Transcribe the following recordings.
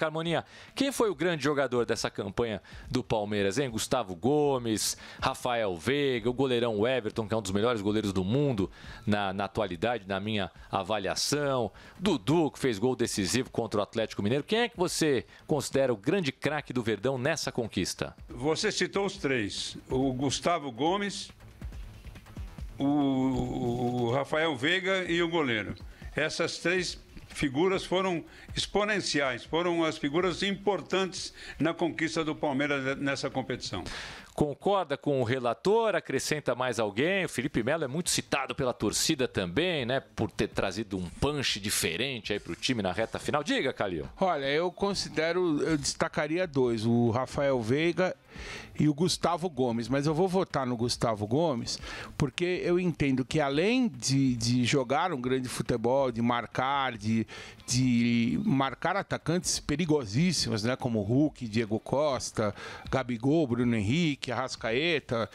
Carmoninha, quem foi o grande jogador dessa campanha do Palmeiras, hein? Gustavo Gomes, Rafael Veiga, o goleirão Everton, que é um dos melhores goleiros do mundo na, na atualidade, na minha avaliação. Dudu, que fez gol decisivo contra o Atlético Mineiro. Quem é que você considera o grande craque do Verdão nessa conquista? Você citou os três: o Gustavo Gomes, o, o Rafael Veiga e o goleiro. Essas três figuras foram exponenciais, foram as figuras importantes na conquista do Palmeiras nessa competição. Concorda com o relator? Acrescenta mais alguém? O Felipe Melo é muito citado pela torcida também, né? Por ter trazido um punch diferente aí para o time na reta final. Diga, Calil. Olha, eu considero, eu destacaria dois: o Rafael Veiga e o Gustavo Gomes. Mas eu vou votar no Gustavo Gomes porque eu entendo que além de, de jogar um grande futebol, de marcar, de, de marcar atacantes perigosíssimos, né? Como Hulk, Diego Costa, Gabigol, Bruno Henrique. Rascaeta, é Arrascaeta,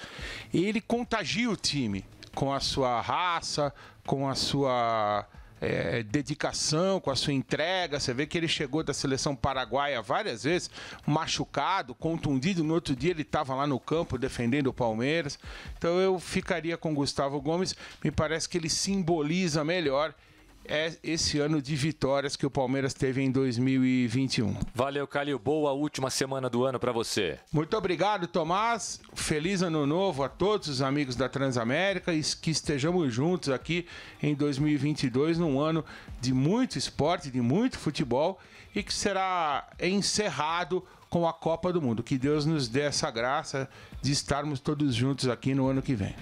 ele contagia o time com a sua raça, com a sua é, dedicação, com a sua entrega. Você vê que ele chegou da seleção paraguaia várias vezes, machucado, contundido. No outro dia ele estava lá no campo defendendo o Palmeiras. Então eu ficaria com Gustavo Gomes. Me parece que ele simboliza melhor é esse ano de vitórias que o Palmeiras teve em 2021. Valeu, Calil. Boa última semana do ano para você. Muito obrigado, Tomás. Feliz ano novo a todos os amigos da Transamérica e que estejamos juntos aqui em 2022, num ano de muito esporte, de muito futebol e que será encerrado com a Copa do Mundo. Que Deus nos dê essa graça de estarmos todos juntos aqui no ano que vem.